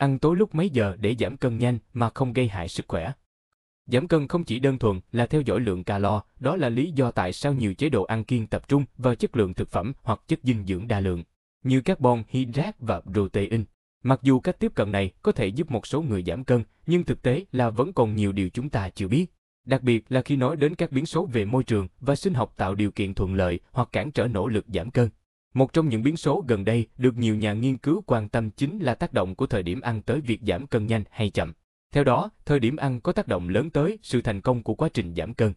Ăn tối lúc mấy giờ để giảm cân nhanh mà không gây hại sức khỏe. Giảm cân không chỉ đơn thuần là theo dõi lượng calo, đó là lý do tại sao nhiều chế độ ăn kiêng tập trung vào chất lượng thực phẩm hoặc chất dinh dưỡng đa lượng, như carbon, hydrat và protein. Mặc dù cách tiếp cận này có thể giúp một số người giảm cân, nhưng thực tế là vẫn còn nhiều điều chúng ta chưa biết. Đặc biệt là khi nói đến các biến số về môi trường và sinh học tạo điều kiện thuận lợi hoặc cản trở nỗ lực giảm cân. Một trong những biến số gần đây được nhiều nhà nghiên cứu quan tâm chính là tác động của thời điểm ăn tới việc giảm cân nhanh hay chậm. Theo đó, thời điểm ăn có tác động lớn tới sự thành công của quá trình giảm cân.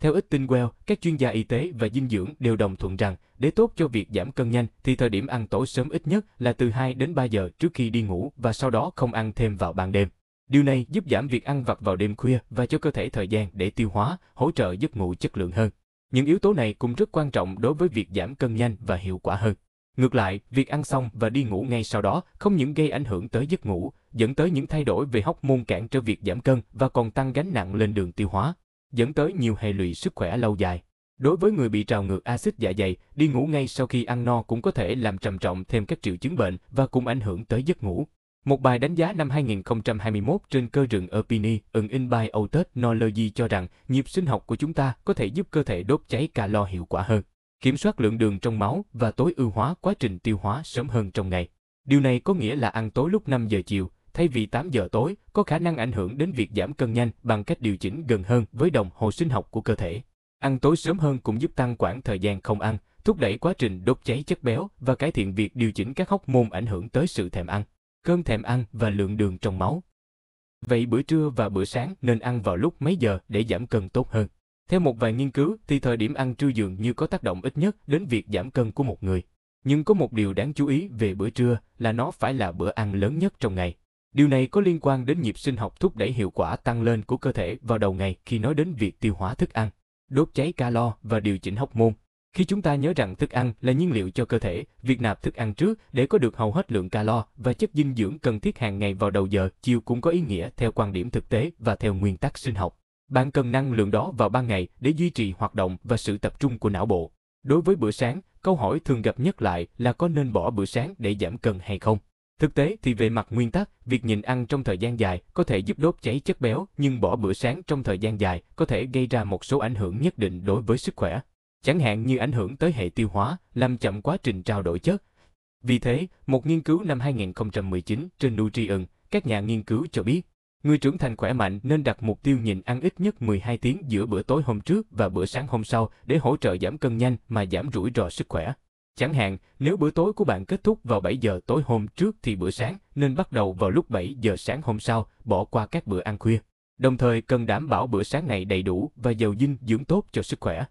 Theo ít tin Tinwell, các chuyên gia y tế và dinh dưỡng đều đồng thuận rằng, để tốt cho việc giảm cân nhanh thì thời điểm ăn tối sớm ít nhất là từ 2 đến 3 giờ trước khi đi ngủ và sau đó không ăn thêm vào ban đêm. Điều này giúp giảm việc ăn vặt vào đêm khuya và cho cơ thể thời gian để tiêu hóa, hỗ trợ giấc ngủ chất lượng hơn. Những yếu tố này cũng rất quan trọng đối với việc giảm cân nhanh và hiệu quả hơn. Ngược lại, việc ăn xong và đi ngủ ngay sau đó không những gây ảnh hưởng tới giấc ngủ, dẫn tới những thay đổi về hóc môn cản trở việc giảm cân và còn tăng gánh nặng lên đường tiêu hóa, dẫn tới nhiều hệ lụy sức khỏe lâu dài. Đối với người bị trào ngược axit dạ dày, đi ngủ ngay sau khi ăn no cũng có thể làm trầm trọng thêm các triệu chứng bệnh và cũng ảnh hưởng tới giấc ngủ. Một bài đánh giá năm 2021 trên cơ rừng Opini, ứng in by Old Technology cho rằng nhịp sinh học của chúng ta có thể giúp cơ thể đốt cháy calo hiệu quả hơn, kiểm soát lượng đường trong máu và tối ưu hóa quá trình tiêu hóa sớm hơn trong ngày. Điều này có nghĩa là ăn tối lúc 5 giờ chiều thay vì 8 giờ tối có khả năng ảnh hưởng đến việc giảm cân nhanh bằng cách điều chỉnh gần hơn với đồng hồ sinh học của cơ thể. Ăn tối sớm hơn cũng giúp tăng khoảng thời gian không ăn, thúc đẩy quá trình đốt cháy chất béo và cải thiện việc điều chỉnh các hóc môn ảnh hưởng tới sự thèm ăn cơn thèm ăn và lượng đường trong máu. Vậy bữa trưa và bữa sáng nên ăn vào lúc mấy giờ để giảm cân tốt hơn? Theo một vài nghiên cứu thì thời điểm ăn trưa dường như có tác động ít nhất đến việc giảm cân của một người. Nhưng có một điều đáng chú ý về bữa trưa là nó phải là bữa ăn lớn nhất trong ngày. Điều này có liên quan đến nhịp sinh học thúc đẩy hiệu quả tăng lên của cơ thể vào đầu ngày khi nói đến việc tiêu hóa thức ăn, đốt cháy calo và điều chỉnh hóc môn, khi chúng ta nhớ rằng thức ăn là nhiên liệu cho cơ thể, việc nạp thức ăn trước để có được hầu hết lượng calo và chất dinh dưỡng cần thiết hàng ngày vào đầu giờ chiều cũng có ý nghĩa theo quan điểm thực tế và theo nguyên tắc sinh học. Bạn cần năng lượng đó vào ban ngày để duy trì hoạt động và sự tập trung của não bộ. Đối với bữa sáng, câu hỏi thường gặp nhất lại là có nên bỏ bữa sáng để giảm cân hay không? Thực tế thì về mặt nguyên tắc, việc nhìn ăn trong thời gian dài có thể giúp đốt cháy chất béo, nhưng bỏ bữa sáng trong thời gian dài có thể gây ra một số ảnh hưởng nhất định đối với sức khỏe chẳng hạn như ảnh hưởng tới hệ tiêu hóa, làm chậm quá trình trao đổi chất. Vì thế, một nghiên cứu năm 2019 trên Nutrition, các nhà nghiên cứu cho biết, người trưởng thành khỏe mạnh nên đặt mục tiêu nhìn ăn ít nhất 12 tiếng giữa bữa tối hôm trước và bữa sáng hôm sau để hỗ trợ giảm cân nhanh mà giảm rủi ro sức khỏe. Chẳng hạn, nếu bữa tối của bạn kết thúc vào 7 giờ tối hôm trước thì bữa sáng nên bắt đầu vào lúc 7 giờ sáng hôm sau, bỏ qua các bữa ăn khuya. Đồng thời cần đảm bảo bữa sáng này đầy đủ và giàu dinh dưỡng tốt cho sức khỏe.